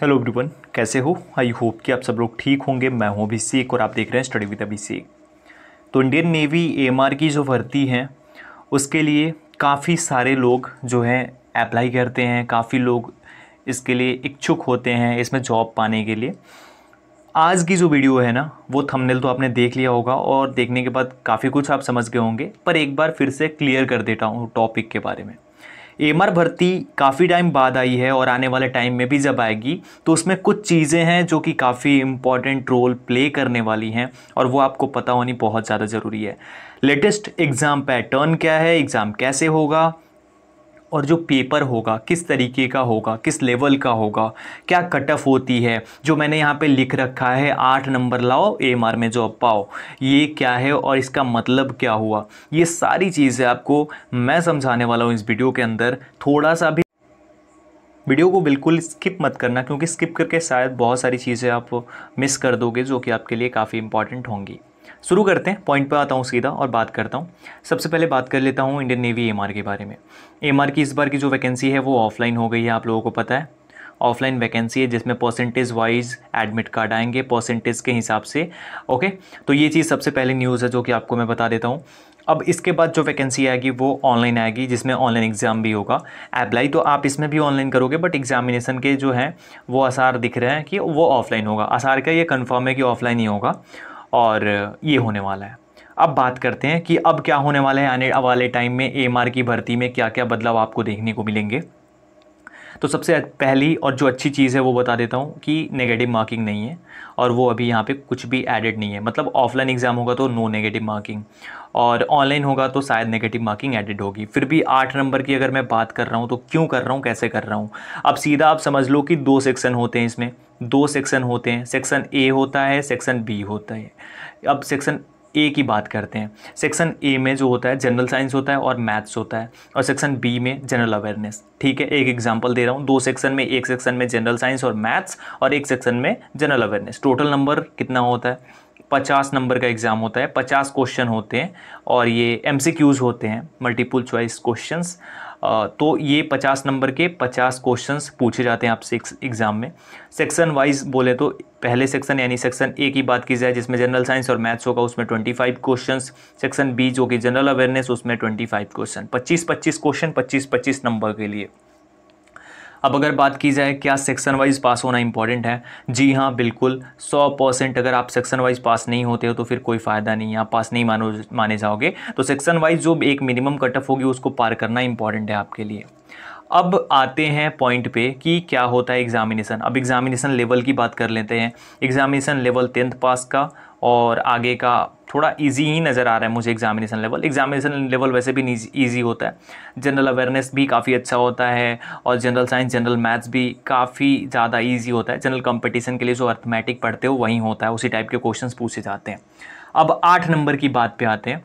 hello everyone कैसे हो I hope कि आप सब लोग ठीक होंगे मैं हूँ हूं अभिषेक और आप देख रहे हैं स्टडी विद अभी अभिषेक तो इंडियन नेवी एएमआर की जो भर्ती है उसके लिए काफ़ी सारे लोग जो हैं अप्लाई करते हैं काफ़ी लोग इसके लिए इच्छुक होते हैं इसमें जॉब पाने के लिए आज की जो वीडियो है ना वो थंबनेल तो आपने देख लिया होगा और देखने के बाद काफ़ी कुछ आप समझ गए होंगे पर एक बार फिर से क्लियर कर देता हूँ टॉपिक के बारे में एमर भर्ती काफ़ी टाइम बाद आई है और आने वाले टाइम में भी जब आएगी तो उसमें कुछ चीज़ें हैं जो कि काफ़ी इम्पॉर्टेंट रोल प्ले करने वाली हैं और वो आपको पता होनी बहुत ज़्यादा ज़रूरी है लेटेस्ट एग्ज़ाम पैटर्न क्या है एग्ज़ाम कैसे होगा और जो पेपर होगा किस तरीके का होगा किस लेवल का होगा क्या कट ऑफ होती है जो मैंने यहाँ पे लिख रखा है आठ नंबर लाओ आर में जॉब पाओ ये क्या है और इसका मतलब क्या हुआ ये सारी चीज़ें आपको मैं समझाने वाला हूँ इस वीडियो के अंदर थोड़ा सा भी वीडियो को बिल्कुल स्किप मत करना क्योंकि स्किप करके शायद बहुत सारी चीज़ें आप मिस कर दोगे जो कि आपके लिए काफ़ी इंपॉर्टेंट होंगी शुरू करते हैं पॉइंट पर आता हूँ सीधा और बात करता हूँ सबसे पहले बात कर लेता हूँ इंडियन नेवी एम के बारे में एम की इस बार की जो वैकेंसी है वो ऑफलाइन हो गई है आप लोगों को पता है ऑफलाइन वैकेंसी है जिसमें परसेंटेज वाइज एडमिट कार्ड आएंगे परसेंटेज के हिसाब से ओके तो ये चीज़ सबसे पहले न्यूज़ है जो कि आपको मैं बता देता हूँ अब इसके बाद जो वैकेंसी आएगी वो ऑनलाइन आएगी जिसमें ऑनलाइन एग्ज़ाम भी होगा अप्लाई तो आप इसमें भी ऑनलाइन करोगे बट एग्जामिनेशन के जो हैं वो आसार दिख रहे हैं कि वो ऑफलाइन होगा आसार का ये कन्फर्म है कि ऑफलाइन ही होगा और ये होने वाला है अब बात करते हैं कि अब क्या होने वाला है आने वाले टाइम में एम की भर्ती में क्या क्या बदलाव आपको देखने को मिलेंगे तो सबसे पहली और जो अच्छी चीज़ है वो बता देता हूँ कि नेगेटिव मार्किंग नहीं है और वो अभी यहाँ पे कुछ भी एडेड नहीं है मतलब ऑफलाइन एग्ज़ाम होगा तो नो नेगेटिव मार्किंग और ऑनलाइन होगा तो शायद नेगेटिव मार्किंग एडिड होगी फिर भी आठ नंबर की अगर मैं बात कर रहा हूँ तो क्यों कर रहा हूँ कैसे कर रहा हूँ अब सीधा आप समझ लो कि दो सेक्शन होते हैं इसमें दो सेक्शन होते हैं सेक्शन ए होता है सेक्शन बी होता है अब सेक्शन ए की बात करते हैं सेक्शन ए में जो होता है जनरल साइंस होता है और मैथ्स होता है और सेक्शन बी में जनरल अवेयरनेस ठीक है एक एग्जाम्पल दे रहा हूँ दो सेक्शन में एक सेक्शन में जनरल साइंस और मैथ्स और एक सेक्शन में जनरल अवेयरनेस टोटल नंबर कितना होता है पचास नंबर का एग्ज़ाम होता है पचास क्वेश्चन होते हैं और ये एम होते हैं मल्टीपुल चॉइस क्वेश्चन तो ये पचास नंबर के पचास क्वेश्चंस पूछे जाते हैं आपसे एग्ज़ाम में सेक्शन वाइज बोले तो पहले सेक्शन यानी सेक्शन ए की बात की जाए जिसमें जनरल साइंस और मैथ्स होगा उसमें twenty five question section B जो कि जनरल अवेयरनेस उसमें ट्वेंटी फाइव क्वेश्चन पच्चीस पच्चीस क्वेश्चन पच्चीस पच्चीस नंबर के लिए अब अगर बात की जाए क्या सेक्शन वाइज पास होना इंपॉर्टेंट है जी हाँ बिल्कुल सौ परसेंट अगर आप सेक्शन वाइज पास नहीं होते हो तो फिर कोई फ़ायदा नहीं है आप पास नहीं मानो माने जाओगे तो सेक्शन वाइज जो एक मिनिमम कटअप होगी उसको पार करना इंपॉर्टेंट है आपके लिए अब आते हैं पॉइंट पे कि क्या होता है एग्ज़ामिनेसन अब एग्ज़ामिनेसन लेवल की बात कर लेते हैं एग्ज़ामिनेसन लेवल टेंथ पास का और आगे का थोड़ा इजी ही नज़र आ रहा है मुझे एग्जामिनेशन लेवल एग्जामिनेशन लेवल वैसे भी इजी होता है जनरल अवेयरनेस भी काफ़ी अच्छा होता है और जनरल साइंस जनरल मैथ्स भी काफ़ी ज़्यादा इजी होता है जनरल कंपटीशन के लिए जो अर्थमेटिक पढ़ते हो वहीं होता है उसी टाइप के क्वेश्चन पूछे जाते हैं अब आठ नंबर की बात पर आते हैं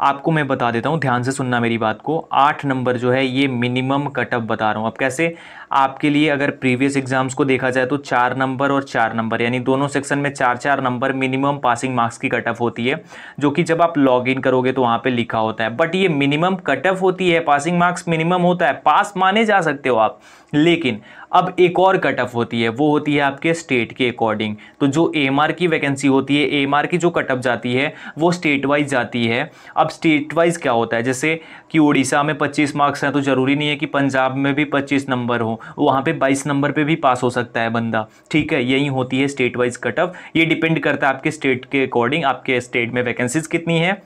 आपको मैं बता देता हूँ ध्यान से सुनना मेरी बात को आठ नंबर जो है ये मिनिमम कटअप बता रहा हूँ अब कैसे आपके लिए अगर प्रीवियस एग्जाम्स को देखा जाए तो चार नंबर और चार नंबर यानी दोनों सेक्शन में चार चार नंबर मिनिमम पासिंग मार्क्स की कट ऑफ होती है जो कि जब आप लॉग इन करोगे तो वहाँ पे लिखा होता है बट ये मिनिमम कट ऑफ होती है पासिंग मार्क्स मिनिमम होता है पास माने जा सकते हो आप लेकिन अब एक और कट ऑफ होती है वो होती है आपके स्टेट के अकॉर्डिंग तो जो एम की वैकेंसी होती है एम की जो कट ऑफ जाती है वो स्टेट वाइज जाती है अब स्टेट वाइज क्या होता है जैसे कि उड़ीसा में 25 मार्क्स हैं तो ज़रूरी नहीं है कि पंजाब में भी 25 नंबर हो वहाँ पे 22 नंबर पे भी पास हो सकता है बंदा ठीक है यही होती है स्टेट वाइज कट ऑफ ये डिपेंड करता है आपके स्टेट के अकॉर्डिंग आपके स्टेट में वैकेंसीज कितनी है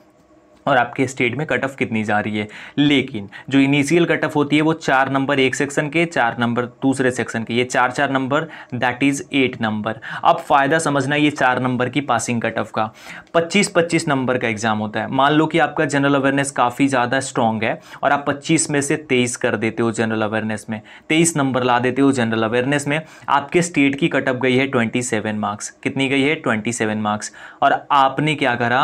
और आपके स्टेट में कट ऑफ कितनी जा रही है लेकिन जो इनिशियल कट ऑफ होती है वो चार नंबर एक सेक्शन के चार नंबर दूसरे सेक्शन के ये चार चार number that is eight number अब फ़ायदा समझना ये चार नंबर की पासिंग कट ऑफ का पच्चीस पच्चीस नंबर का एग्ज़ाम होता है मान लो कि आपका जनरल अवेयरनेस काफ़ी ज़्यादा स्ट्रॉन्ग है और आप पच्चीस में से तेईस कर देते हो जनरल अवेयरनेस में तेईस नंबर ला देते हो जनरल अवेयरनेस में आपके स्टेट की कट ऑफ गई है ट्वेंटी सेवन मार्क्स कितनी गई है ट्वेंटी सेवन मार्क्स और आपने क्या करा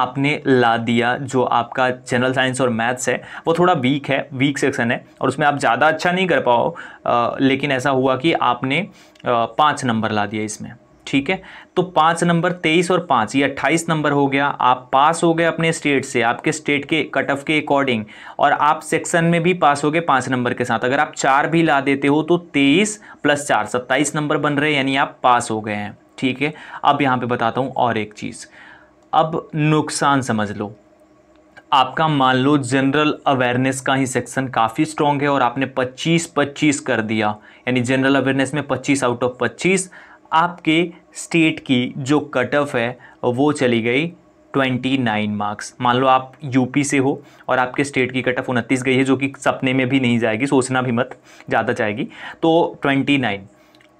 आपने ला दिया जो आपका जनरल साइंस और मैथ्स है वो थोड़ा वीक है वीक सेक्शन है और उसमें आप ज़्यादा अच्छा नहीं कर पाओ आ, लेकिन ऐसा हुआ कि आपने पाँच नंबर ला दिया इसमें ठीक है तो पाँच नंबर तेईस और पाँच ये अट्ठाईस नंबर हो गया आप पास हो गए अपने स्टेट से आपके स्टेट के कट ऑफ के अकॉर्डिंग और आप सेक्शन में भी पास हो गए पाँच नंबर के साथ अगर आप चार भी ला देते हो तो तेईस प्लस चार सत्ताईस नंबर बन रहे यानी आप पास हो गए हैं ठीक है अब यहाँ पे बताता हूँ और एक चीज़ अब नुकसान समझ लो आपका मान लो जनरल अवेयरनेस का ही सेक्शन काफ़ी स्ट्रॉन्ग है और आपने 25 25 कर दिया यानी जनरल अवेयरनेस में 25 आउट ऑफ 25 आपके स्टेट की जो कट ऑफ है वो चली गई 29 मार्क्स मान लो आप यूपी से हो और आपके स्टेट की कट ऑफ उनतीस गई है जो कि सपने में भी नहीं जाएगी सोचना भी मत ज़्यादा जाएगी तो 29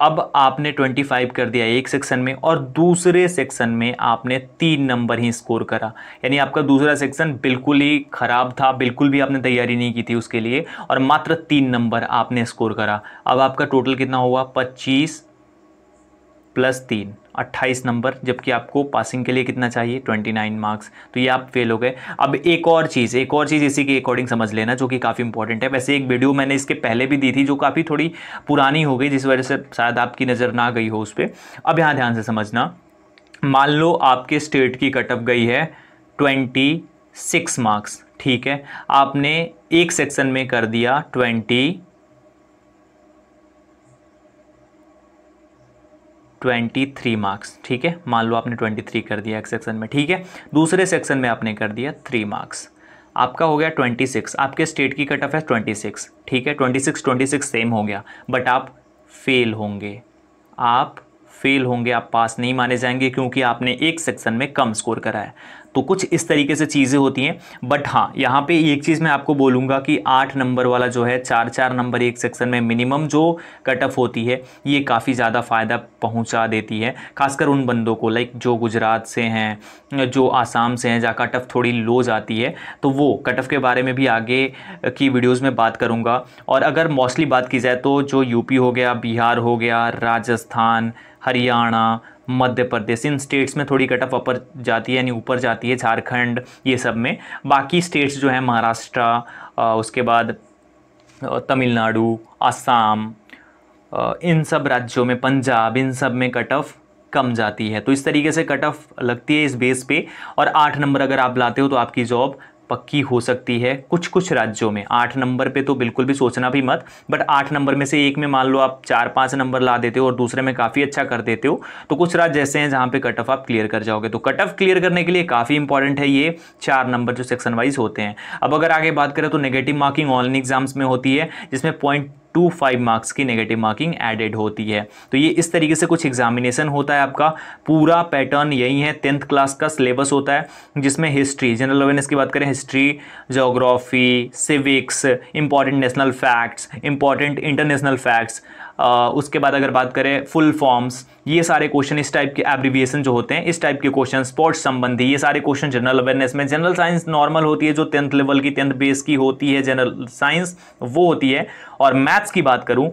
अब आपने 25 कर दिया एक सेक्शन में और दूसरे सेक्शन में आपने तीन नंबर ही स्कोर करा यानी आपका दूसरा सेक्शन बिल्कुल ही ख़राब था बिल्कुल भी आपने तैयारी नहीं की थी उसके लिए और मात्र तीन नंबर आपने स्कोर करा अब आपका टोटल कितना हुआ 25 प्लस तीन अट्ठाईस नंबर जबकि आपको पासिंग के लिए कितना चाहिए ट्वेंटी नाइन मार्क्स तो ये आप फेल हो गए अब एक और चीज़ एक और चीज़ इसी के अकॉर्डिंग समझ लेना जो कि काफ़ी इंपॉर्टेंट है वैसे एक वीडियो मैंने इसके पहले भी दी थी जो काफ़ी थोड़ी पुरानी हो गई जिस वजह से शायद आपकी नज़र ना गई हो उस पर अब यहाँ ध्यान से समझना मान लो आपके स्टेट की कटअप गई है ट्वेंटी सिक्स मार्क्स ठीक है आपने एक सेक्शन में कर दिया ट्वेंटी 23 मार्क्स ठीक है मान लो आपने 23 कर दिया एक सेक्शन में ठीक है दूसरे सेक्शन में आपने कर दिया थ्री मार्क्स आपका हो गया 26 आपके स्टेट की कट ऑफ है 26 ठीक है 26 26 सेम हो गया बट आप फेल होंगे आप फेल होंगे आप पास नहीं माने जाएंगे क्योंकि आपने एक सेक्शन में कम स्कोर करा है तो कुछ इस तरीके से चीज़ें होती हैं बट हाँ यहाँ पे एक चीज़ मैं आपको बोलूँगा कि आठ नंबर वाला जो है चार चार नंबर एक सेक्शन में मिनिमम जो कट ऑफ होती है ये काफ़ी ज़्यादा फ़ायदा पहुँचा देती है खासकर उन बंदों को लाइक जो गुजरात से हैं जो आसाम से हैं जहाँ कट ऑफ थोड़ी लो जाती है तो वो कट ऑफ के बारे में भी आगे की वीडियोज़ में बात करूँगा और अगर मोस्टली बात की जाए तो जो यूपी हो गया बिहार हो गया राजस्थान हरियाणा मध्य प्रदेश इन स्टेट्स में थोड़ी कट ऑफ अपर जाती है यानी ऊपर जाती है झारखंड ये सब में बाकी स्टेट्स जो हैं महाराष्ट्र उसके बाद तमिलनाडु आसाम इन सब राज्यों में पंजाब इन सब में कट ऑफ कम जाती है तो इस तरीके से कट ऑफ लगती है इस बेस पे और आठ नंबर अगर आप लाते हो तो आपकी जॉब पक्की हो सकती है कुछ कुछ राज्यों में आठ नंबर पे तो बिल्कुल भी सोचना भी मत बट आठ नंबर में से एक में मान लो आप चार पाँच नंबर ला देते हो और दूसरे में काफ़ी अच्छा कर देते हो तो कुछ राज्य ऐसे हैं जहाँ पे कट ऑफ आप क्लियर कर जाओगे तो कट ऑफ क्लियर करने के लिए काफ़ी इंपॉर्टेंट है ये चार नंबर जो सेक्शन वाइज होते हैं अब अगर आगे बात करें तो नेगेटिव मार्किंग ऑनलाइन एग्जाम्स में होती है जिसमें पॉइंट टू फाइव मार्क्स की नेगेटिव मार्किंग एडेड होती है तो ये इस तरीके से कुछ एग्जामिनेशन होता है आपका पूरा पैटर्न यही है टेंथ क्लास का सिलेबस होता है जिसमें हिस्ट्री जनरल अवेयरनेस की बात करें history geography civics important national facts important international facts उसके बाद अगर बात करें फुल फॉर्म्स ये सारे क्वेश्चन इस टाइप के एब्रीविएशन जो होते हैं इस टाइप के क्वेश्चन स्पोर्ट्स संबंधी ये सारे क्वेश्चन जनरल अवेयरनेस में जनरल साइंस नॉर्मल होती है जो टेंथ लेवल की टेंथ बेस की होती है जनरल साइंस वो होती है और मैथ्स की बात करूँ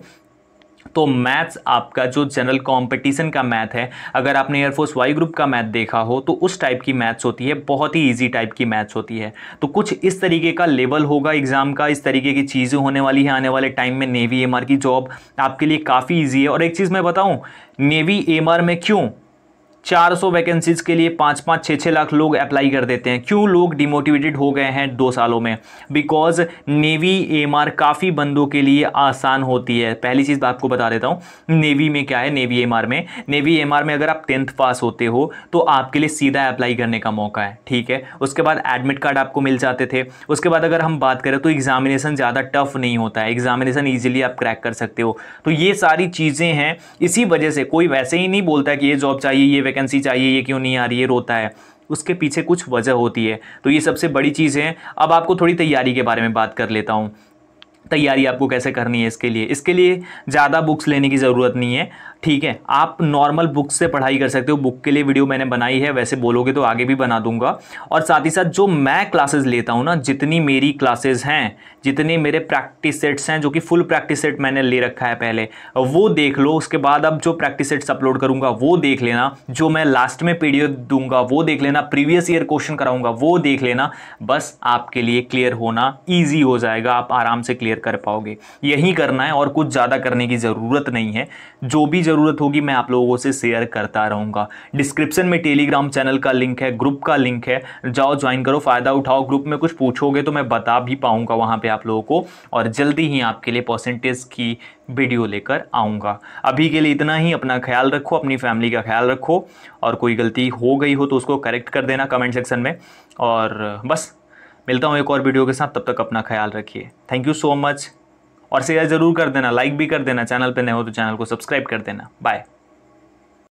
तो मैथ्स आपका जो जनरल कंपटीशन का मैथ है अगर आपने एयरफोर्स वाई ग्रुप का मैथ देखा हो तो उस टाइप की मैथ्स होती है बहुत ही इजी टाइप की मैथ्स होती है तो कुछ इस तरीके का लेवल होगा एग्जाम का इस तरीके की चीज़ें होने वाली है आने वाले टाइम में नेवी एम की जॉब आपके लिए काफ़ी ईजी है और एक चीज़ मैं बताऊँ नेवी एम में क्यों 400 वैकेंसीज के लिए पाँच पाँच छः छः लाख लोग अप्लाई कर देते हैं क्यों लोग डिमोटिवेटेड हो गए हैं दो सालों में बिकॉज नेवी एम काफ़ी बंदों के लिए आसान होती है पहली चीज़ आपको बता देता हूँ नेवी में क्या है नेवी एम में नेवी एम में अगर आप टेंथ पास होते हो तो आपके लिए सीधा अप्लाई करने का मौका है ठीक है उसके बाद एडमिट कार्ड आपको मिल जाते थे उसके बाद अगर हम बात करें तो एग्जामिनेशन ज़्यादा टफ नहीं होता है एग्जामिनेशन ईजिली आप क्रैक कर सकते हो तो ये सारी चीज़ें हैं इसी वजह से कोई वैसे ही नहीं बोलता कि ये जॉब चाहिए ये वैकेंसी चाहिए ये क्यों नहीं आ रही है रोता है उसके पीछे कुछ वजह होती है तो ये सबसे बड़ी चीज़ है अब आपको थोड़ी तैयारी के बारे में बात कर लेता हूँ तैयारी आपको कैसे करनी है इसके लिए इसके लिए ज़्यादा बुक्स लेने की ज़रूरत नहीं है ठीक है आप नॉर्मल बुक से पढ़ाई कर सकते हो बुक के लिए वीडियो मैंने बनाई है वैसे बोलोगे तो आगे भी बना दूंगा और साथ ही साथ जो मैं क्लासेस लेता हूँ ना जितनी मेरी क्लासेस हैं जितने मेरे प्रैक्टिस सेट्स हैं जो कि फुल प्रैक्टिस सेट मैंने ले रखा है पहले वो देख लो उसके बाद अब जो प्रैक्टिस सेट्स अपलोड करूंगा वो देख लेना जो मैं लास्ट में पी दूंगा वो देख लेना प्रीवियस ईयर क्वेश्चन कराऊंगा वो देख लेना बस आपके लिए क्लियर होना ईजी हो जाएगा आप आराम से क्लियर कर पाओगे यही करना है और कुछ ज़्यादा करने की ज़रूरत नहीं है जो भी ज़रूरत होगी मैं आप लोगों से शेयर करता रहूंगा डिस्क्रिप्शन में टेलीग्राम चैनल का लिंक है ग्रुप का लिंक है जाओ ज्वाइन करो फ़ायदा उठाओ ग्रुप में कुछ पूछोगे तो मैं बता भी पाऊंगा वहां पर आप लोगों को और जल्दी ही आपके लिए परसेंटेज की वीडियो लेकर आऊंगा अभी के लिए इतना ही अपना ख्याल रखो अपनी फैमिली का ख्याल रखो और कोई गलती हो गई हो तो उसको करेक्ट कर देना कमेंट सेक्शन में और बस मिलता हूँ एक और वीडियो के साथ तब तक अपना ख्याल रखिए थैंक यू सो मच और शेयर जरूर कर देना लाइक भी कर देना चैनल पर नए हो तो चैनल को सब्सक्राइब कर देना बाय